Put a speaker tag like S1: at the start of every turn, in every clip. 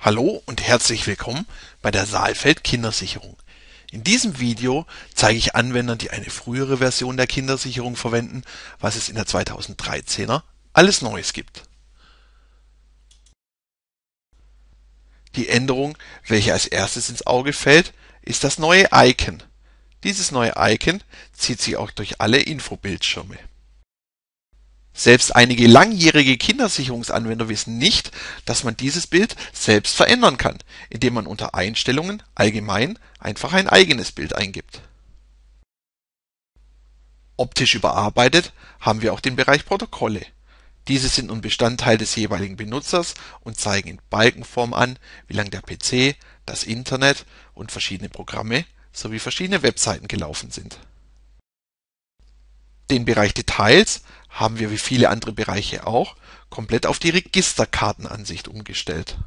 S1: Hallo und herzlich willkommen bei der Saalfeld Kindersicherung. In diesem Video zeige ich Anwendern, die eine frühere Version der Kindersicherung verwenden, was es in der 2013er alles Neues gibt. Die Änderung, welche als erstes ins Auge fällt, ist das neue Icon. Dieses neue Icon zieht sich auch durch alle Infobildschirme. Selbst einige langjährige Kindersicherungsanwender wissen nicht, dass man dieses Bild selbst verändern kann, indem man unter Einstellungen allgemein einfach ein eigenes Bild eingibt. Optisch überarbeitet haben wir auch den Bereich Protokolle. Diese sind nun Bestandteil des jeweiligen Benutzers und zeigen in Balkenform an, wie lang der PC, das Internet und verschiedene Programme sowie verschiedene Webseiten gelaufen sind. Den Bereich Details haben wir wie viele andere Bereiche auch komplett auf die Registerkartenansicht umgestellt.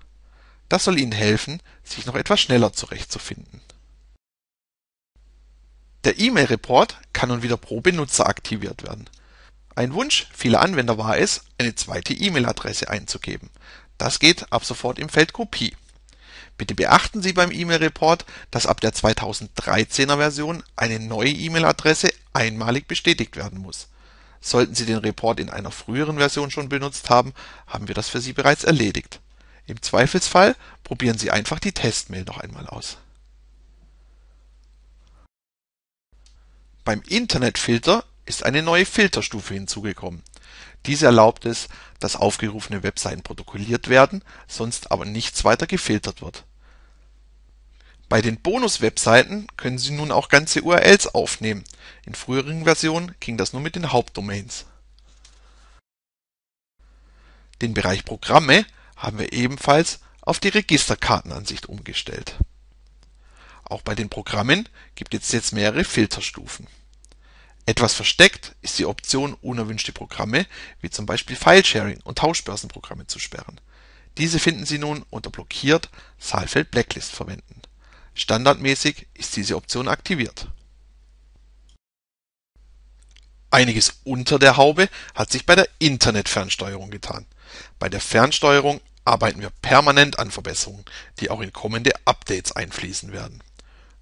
S1: Das soll Ihnen helfen, sich noch etwas schneller zurechtzufinden. Der E-Mail Report kann nun wieder pro Benutzer aktiviert werden. Ein Wunsch vieler Anwender war es, eine zweite E-Mail-Adresse einzugeben. Das geht ab sofort im Feld Kopie. Bitte beachten Sie beim E-Mail-Report, dass ab der 2013er Version eine neue E-Mail-Adresse einmalig bestätigt werden muss Sollten Sie den Report in einer früheren Version schon benutzt haben, haben wir das für Sie bereits erledigt. Im Zweifelsfall probieren Sie einfach die Testmail noch einmal aus. Beim Internetfilter ist eine neue Filterstufe hinzugekommen. Diese erlaubt es, dass aufgerufene Webseiten protokolliert werden, sonst aber nichts weiter gefiltert wird. Bei den Bonus-Webseiten können Sie nun auch ganze URLs aufnehmen in früheren Versionen ging das nur mit den Hauptdomains. Den Bereich Programme haben wir ebenfalls auf die Registerkartenansicht umgestellt. Auch bei den Programmen gibt es jetzt mehrere Filterstufen. Etwas versteckt ist die Option, unerwünschte Programme wie zum Beispiel File-Sharing und Tauschbörsenprogramme zu sperren. Diese finden Sie nun unter Blockiert Saalfeld Blacklist verwenden. Standardmäßig ist diese Option aktiviert Einiges unter der Haube hat sich bei der Internetfernsteuerung getan. Bei der Fernsteuerung arbeiten wir permanent an Verbesserungen, die auch in kommende Updates einfließen werden.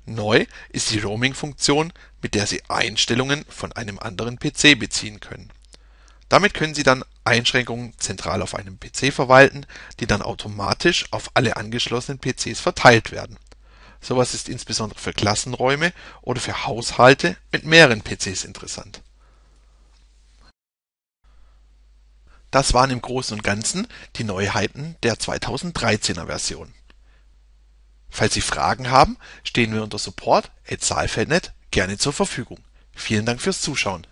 S1: Neu ist die Roaming-Funktion, mit der Sie Einstellungen von einem anderen PC beziehen können. Damit können Sie dann Einschränkungen zentral auf einem PC verwalten, die dann automatisch auf alle angeschlossenen PCs verteilt werden. Sowas ist insbesondere für Klassenräume oder für Haushalte mit mehreren PCs interessant. Das waren im Großen und Ganzen die Neuheiten der 2013er Version. Falls Sie Fragen haben, stehen wir unter support@zahlfeldnet gerne zur Verfügung. Vielen Dank fürs Zuschauen